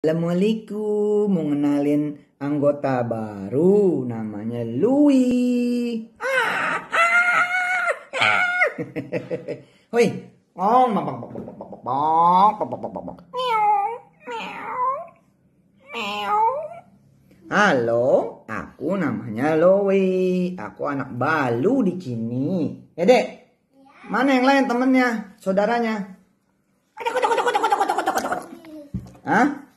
Assalamualaikum, mengenalin anggota baru namanya Louis. Ah, ah, ah. Hoi, oh, meow, meow, meow. Halo, aku namanya Louis. Aku anak balu di sini. Ya, Dek. Ya. Mana yang lain temennya, saudaranya? Hah?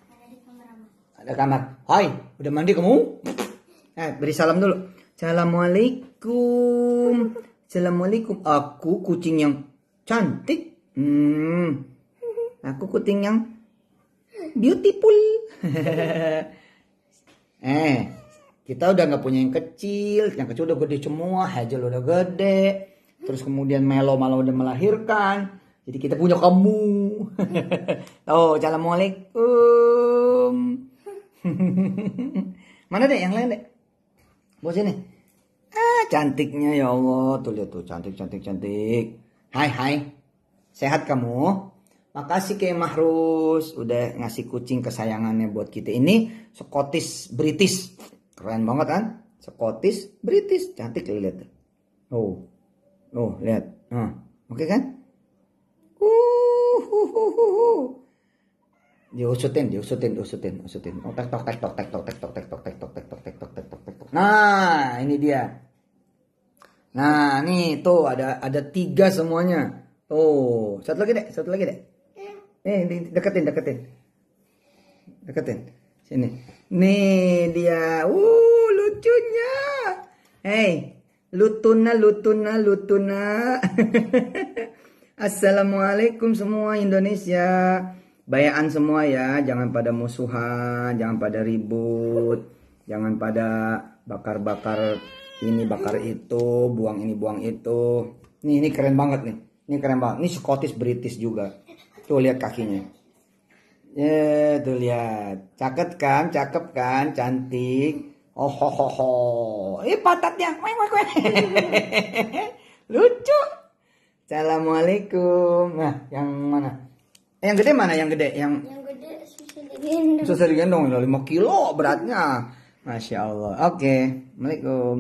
ada kamar. Hai, udah mandi kamu? Eh, beri salam dulu. Assalamualaikum. Assalamualaikum. Aku kucing yang cantik. Hmm. Aku kucing yang beautiful. eh, kita udah nggak punya yang kecil. Yang kecil udah gede semua. Hazel udah gede. Terus kemudian Melo malah udah melahirkan. Jadi kita punya kamu. oh, assalamualaikum. Mana deh yang lain deh? Bos ini. Ah, cantiknya ya Allah. Tuh lihat tuh cantik cantik cantik. Hai hai. Sehat kamu? Makasih ke Mahrus udah ngasih kucing kesayangannya buat kita ini Scottish British. Keren banget kan? Scottish British cantik lihat. Oh. Oh, lihat. Nah, oke okay, kan? Uh, uh, diusutin kan, diusutin kan, diusutin kan, usutin oh, tek tok tek tok tek tok tek tok tek tok tek tok tek tok tek tok tek tok tek tok nah ini dia nah nih tuh ada ada tiga semuanya tuh satu lagi deh satu lagi deh ya. nih deketin deketin deketin sini nih dia uh lucunya hey lutuna lutuna lutuna assalamualaikum semua Indonesia Bayaan semua ya, jangan pada musuhan, jangan pada ribut, jangan pada bakar-bakar ini bakar itu, buang ini buang itu. Nih ini keren banget nih, ini keren banget. Ini Scottish British juga. Tuh lihat kakinya. Ya, tuh lihat. Cakep kan, cakep kan, cantik. Oh ho ho ho. Eh patatnya, Weng weng weng. Lucu. Assalamualaikum. Nah, yang mana? yang gede mana yang gede? Yang, yang gede susah digendong. Susah digendong, 5 kilo beratnya. Masya Allah. Oke, okay. Assalamualaikum.